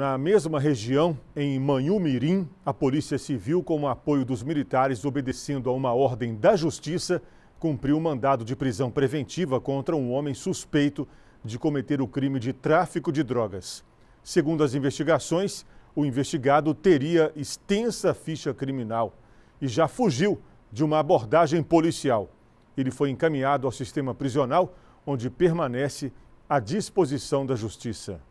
Na mesma região, em Manhumirim, a Polícia Civil, com o apoio dos militares, obedecendo a uma ordem da Justiça, cumpriu um mandado de prisão preventiva contra um homem suspeito de cometer o crime de tráfico de drogas. Segundo as investigações, o investigado teria extensa ficha criminal e já fugiu de uma abordagem policial. Ele foi encaminhado ao sistema prisional, onde permanece à disposição da Justiça.